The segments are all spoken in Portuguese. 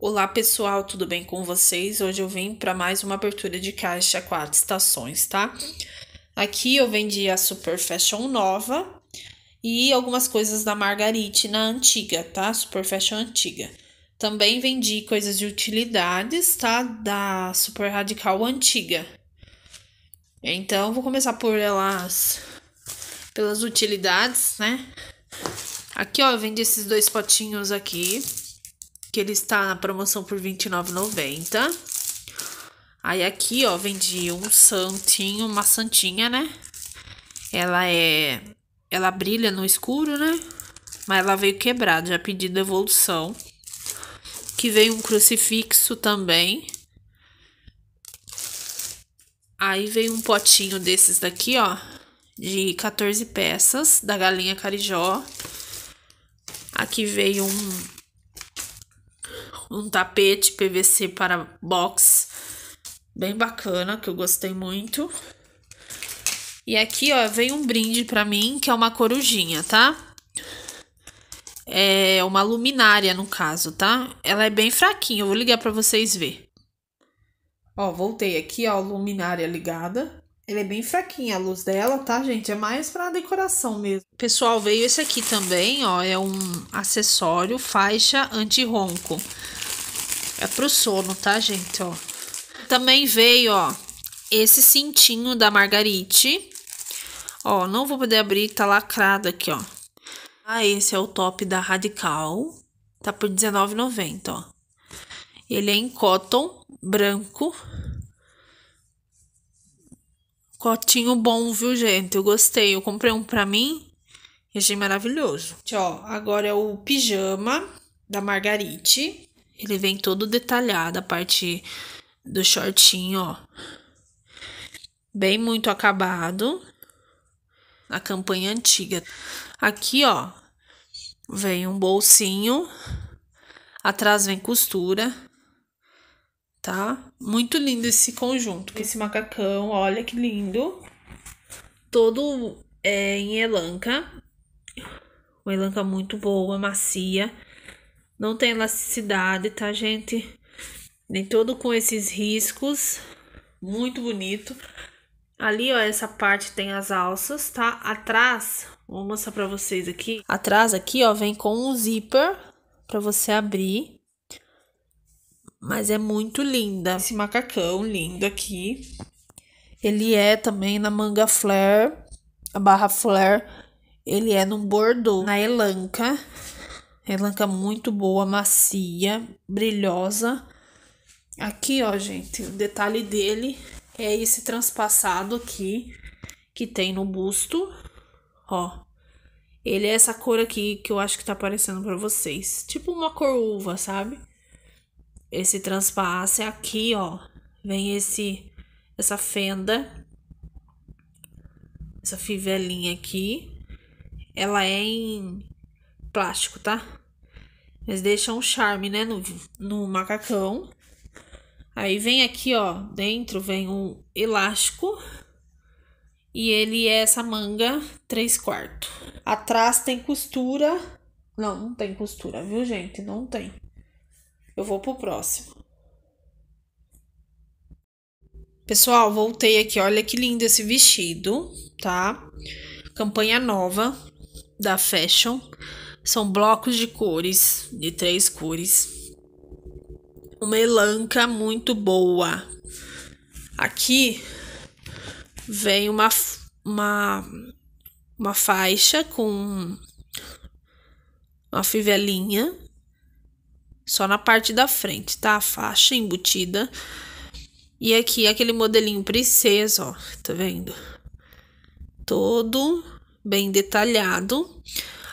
Olá pessoal, tudo bem com vocês? Hoje eu vim para mais uma abertura de caixa quatro estações, tá? Aqui eu vendi a Super Fashion nova e algumas coisas da Margarite na antiga, tá? Super Fashion antiga. Também vendi coisas de utilidades, tá? Da Super Radical antiga. Então, vou começar por elas, pelas utilidades, né? Aqui, ó, eu vendi esses dois potinhos aqui que ele está na promoção por R$29,90. Aí aqui, ó, vendi um santinho, uma santinha, né? Ela é... Ela brilha no escuro, né? Mas ela veio quebrada, já pedi devolução. Que veio um crucifixo também. Aí veio um potinho desses daqui, ó. De 14 peças, da Galinha Carijó. Aqui veio um, um tapete PVC para box bem bacana, que eu gostei muito. E aqui, ó, vem um brinde para mim, que é uma corujinha, tá? É uma luminária, no caso, tá? Ela é bem fraquinha, eu vou ligar para vocês ver. Ó, voltei aqui, ó, luminária ligada. Ela é bem fraquinha a luz dela, tá, gente? É mais pra decoração mesmo. Pessoal, veio esse aqui também, ó. É um acessório faixa anti-ronco. É pro sono, tá, gente? Ó. Também veio, ó, esse cintinho da Margarite. Ó, não vou poder abrir, tá lacrado aqui, ó. Ah, esse é o top da Radical. Tá por R$19,90, ó. Ele é em cotton, branco. Cotinho bom, viu, gente? Eu gostei. Eu comprei um pra mim e achei maravilhoso. Ó, agora é o pijama da Margarite. Ele vem todo detalhado, a parte do shortinho, ó. Bem muito acabado. A campanha antiga. Aqui, ó, vem um bolsinho. Atrás vem costura, tá? Muito lindo esse conjunto, esse macacão, olha que lindo. Todo é, em elanca. Uma elanca muito boa, macia. Não tem elasticidade, tá, gente? Nem todo com esses riscos. Muito bonito. Ali, ó, essa parte tem as alças, tá? Atrás, vou mostrar pra vocês aqui. Atrás aqui, ó, vem com um zíper pra você abrir. Mas é muito linda. Esse macacão lindo aqui. Ele é também na manga flare, a barra flare. Ele é num bordô, na elanca. Relanca muito boa, macia, brilhosa. Aqui, ó, gente, o detalhe dele é esse transpassado aqui que tem no busto, ó. Ele é essa cor aqui que eu acho que tá aparecendo para vocês. Tipo uma cor uva, sabe? Esse transpasse aqui, ó. Vem esse essa fenda. Essa fivelinha aqui. Ela é em plástico, tá? Eles deixam um charme, né, no, no macacão. Aí vem aqui, ó, dentro vem um elástico. E ele é essa manga 3 quartos. Atrás tem costura. Não, não tem costura, viu, gente? Não tem. Eu vou pro próximo. Pessoal, voltei aqui. Olha que lindo esse vestido, tá? Campanha nova da Fashion. São blocos de cores, de três cores. Uma elanca muito boa. Aqui vem uma, uma, uma faixa com uma fivelinha só na parte da frente, tá? A faixa embutida. E aqui aquele modelinho princesa, ó, tá vendo? Todo bem detalhado.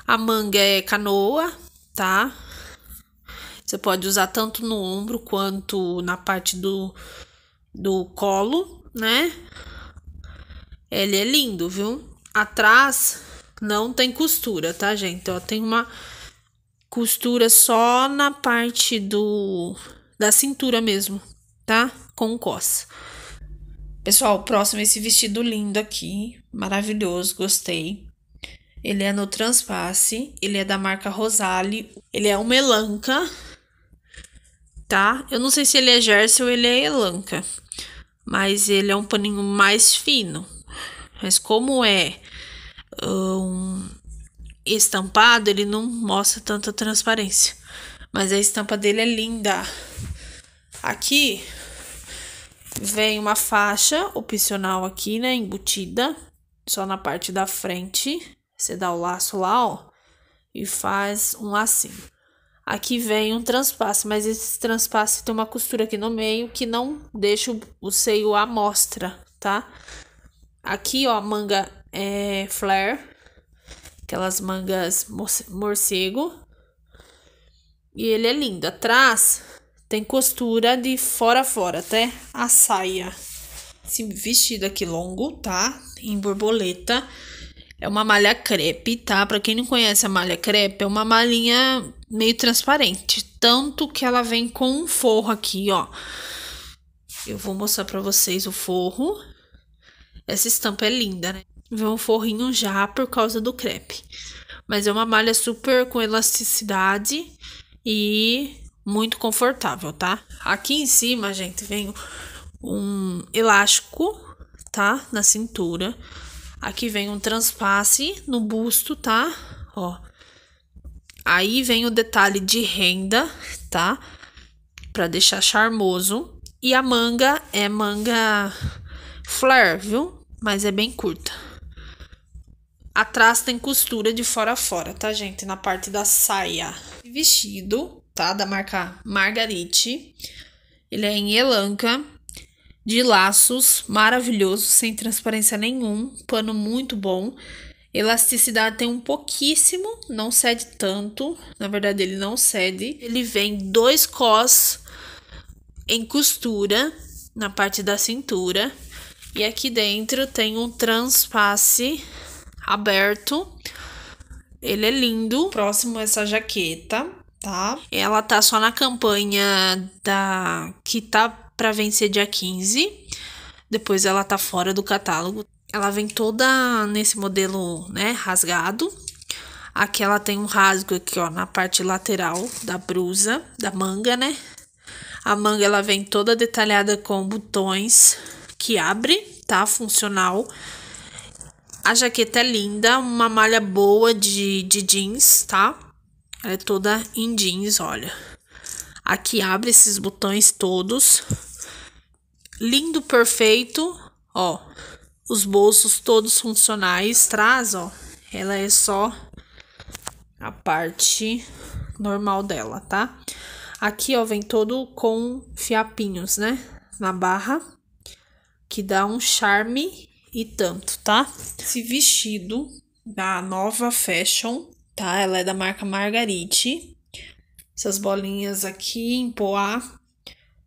A manga é canoa, tá? Você pode usar tanto no ombro quanto na parte do, do colo, né? Ele é lindo, viu? Atrás não tem costura, tá, gente? Ó, tem uma costura só na parte do da cintura mesmo, tá? Com cos. Pessoal, próximo é esse vestido lindo aqui, maravilhoso, gostei. Ele é no Transpasse, ele é da marca Rosale, ele é um Elanca, tá? Eu não sei se ele é gersel ou ele é Elanca, mas ele é um paninho mais fino. Mas como é um estampado, ele não mostra tanta transparência. Mas a estampa dele é linda. Aqui vem uma faixa opcional aqui, né, embutida, só na parte da frente. Você dá o laço lá, ó, e faz um lacinho. Aqui vem um transpasse, mas esse transpasse tem uma costura aqui no meio que não deixa o seio à mostra, tá? Aqui, ó, manga é, flare, aquelas mangas morcego. E ele é lindo. Atrás tem costura de fora a fora, até a saia. Esse vestido aqui longo, tá? Em borboleta. É uma malha crepe, tá? Para quem não conhece a malha crepe, é uma malinha meio transparente, tanto que ela vem com um forro aqui, ó. Eu vou mostrar para vocês o forro. Essa estampa é linda, né? Vem um forrinho já por causa do crepe. Mas é uma malha super com elasticidade e muito confortável, tá? Aqui em cima, gente, vem um elástico, tá? Na cintura Aqui vem um transpasse no busto, tá? Ó. Aí vem o detalhe de renda, tá? Pra deixar charmoso. E a manga é manga flare, viu? Mas é bem curta. Atrás tem costura de fora a fora, tá, gente? Na parte da saia. Vestido, tá? Da marca Margarite. Ele é em elanca de laços maravilhoso, sem transparência nenhum, pano muito bom. Elasticidade tem um pouquíssimo, não cede tanto. Na verdade, ele não cede. Ele vem dois cós em costura na parte da cintura. E aqui dentro tem um transpasse aberto. Ele é lindo. Próximo é essa jaqueta tá? Ela tá só na campanha da que tá para vencer dia 15. Depois ela tá fora do catálogo. Ela vem toda nesse modelo, né, rasgado. Aqui ela tem um rasgo aqui, ó, na parte lateral da brusa, da manga, né? A manga ela vem toda detalhada com botões que abre, tá? Funcional. A jaqueta é linda, uma malha boa de, de jeans, tá? Ela é toda em jeans, olha. Aqui abre esses botões todos. Lindo, perfeito. Ó, os bolsos todos funcionais. Traz, ó. Ela é só a parte normal dela, tá? Aqui, ó, vem todo com fiapinhos, né? Na barra. Que dá um charme e tanto, tá? Esse vestido da nova fashion tá? Ela é da marca Margarite. Essas bolinhas aqui em Poá.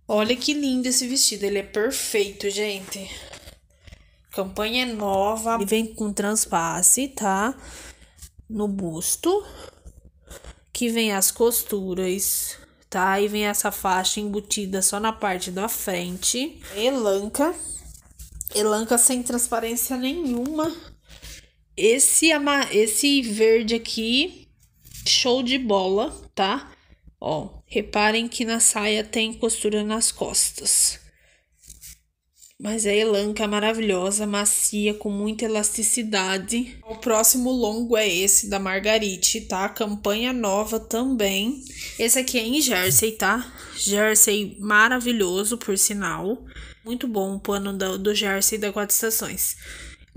Olha que lindo esse vestido, ele é perfeito, gente. Campanha é nova, e vem com transpasse, tá? No busto, que vem as costuras, tá? E vem essa faixa embutida só na parte da frente. Elanca, elanca sem transparência nenhuma. Esse, esse verde aqui, show de bola, tá? Ó, reparem que na saia tem costura nas costas. Mas é elanca maravilhosa, macia, com muita elasticidade. O próximo longo é esse da Margarite, tá? Campanha nova também. Esse aqui é em jersey, tá? Jersey maravilhoso, por sinal. Muito bom o pano do, do jersey da Quatro Estações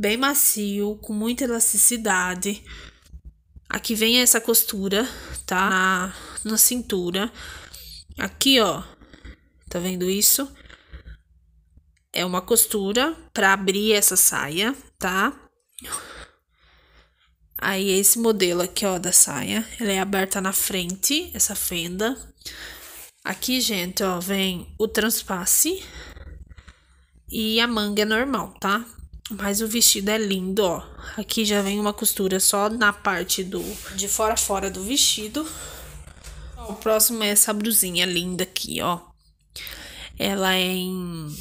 bem macio, com muita elasticidade. Aqui vem essa costura, tá? Na, na cintura. Aqui, ó. Tá vendo isso? É uma costura para abrir essa saia, tá? Aí, esse modelo aqui, ó, da saia. Ela é aberta na frente, essa fenda. Aqui, gente, ó, vem o transpasse e a manga é normal, tá? Mas o vestido é lindo, ó. Aqui já vem uma costura só na parte do de fora fora do vestido. O próximo é essa blusinha linda aqui, ó. Ela é em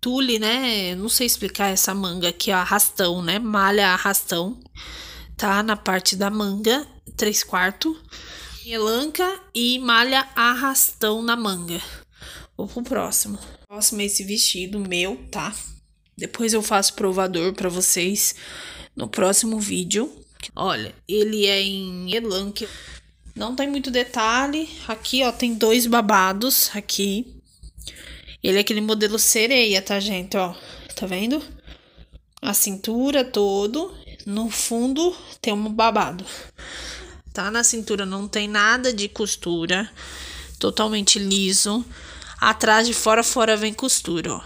tule, né? Não sei explicar essa manga aqui, ó, arrastão, né? Malha arrastão. Tá na parte da manga, 3 quartos Elanca e malha arrastão na manga. Vou pro próximo. O próximo é esse vestido meu, tá? Depois eu faço provador para vocês no próximo vídeo. Olha, ele é em elan que Não tem muito detalhe. Aqui, ó, tem dois babados aqui. Ele é aquele modelo sereia, tá, gente? Ó, tá vendo? A cintura todo. No fundo tem um babado. Tá na cintura, não tem nada de costura. Totalmente liso. Atrás de fora, fora vem costura, ó.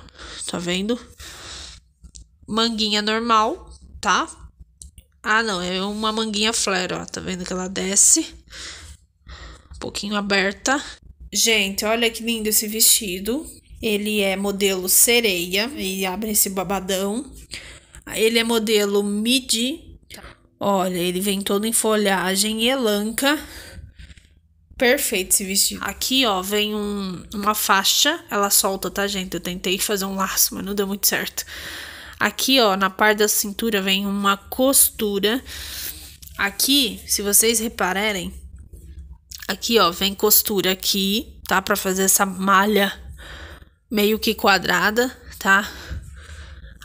Tá vendo? manguinha normal, tá? Ah, não, é uma manguinha flare, ó. Tá vendo que ela desce? Um pouquinho aberta. Gente, olha que lindo esse vestido. Ele é modelo sereia e abre esse babadão. Ele é modelo midi. Olha, ele vem todo em folhagem elanca. Perfeito esse vestido. Aqui, ó, vem um, uma faixa. Ela solta, tá, gente? Eu tentei fazer um laço, mas não deu muito certo. Aqui, ó, na parte da cintura vem uma costura. Aqui, se vocês repararem, aqui, ó, vem costura aqui, tá? Pra fazer essa malha meio que quadrada, tá?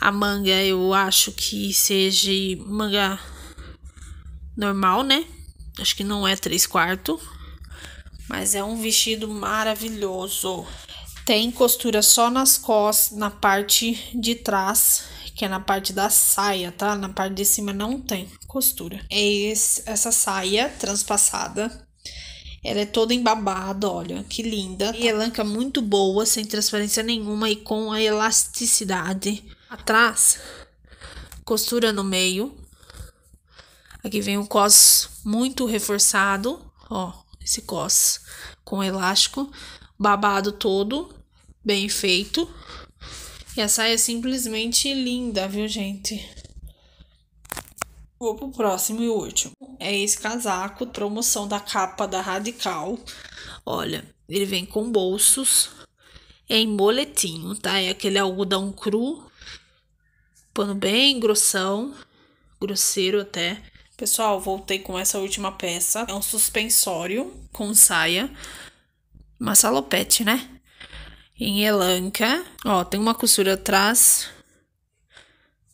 A manga eu acho que seja manga normal, né? Acho que não é 3 quartos. Mas é um vestido maravilhoso. Tem costura só nas costas, na parte de trás que é na parte da saia, tá? Na parte de cima não tem costura. É essa saia transpassada. Ela é toda embabada, olha, que linda. E elanca muito boa, sem transferência nenhuma e com a elasticidade. Atrás, costura no meio. Aqui vem o cos muito reforçado, ó, esse cos com elástico, babado todo, bem feito. E a saia é simplesmente linda, viu, gente? Vou pro próximo e último. É esse casaco, promoção da capa da Radical. Olha, ele vem com bolsos é em boletinho, tá? É aquele algodão cru, pano bem grossão, grosseiro até. Pessoal, voltei com essa última peça. É um suspensório com saia, uma salopete, né? em Elanca. Ó, tem uma costura atrás,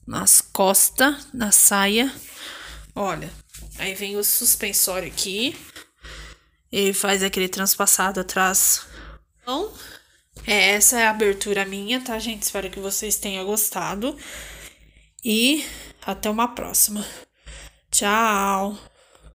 nas costas, na saia. Olha, aí vem o suspensório aqui. Ele faz aquele transpassado atrás. Então, é, essa é a abertura minha, tá, gente? Espero que vocês tenham gostado. E até uma próxima. Tchau!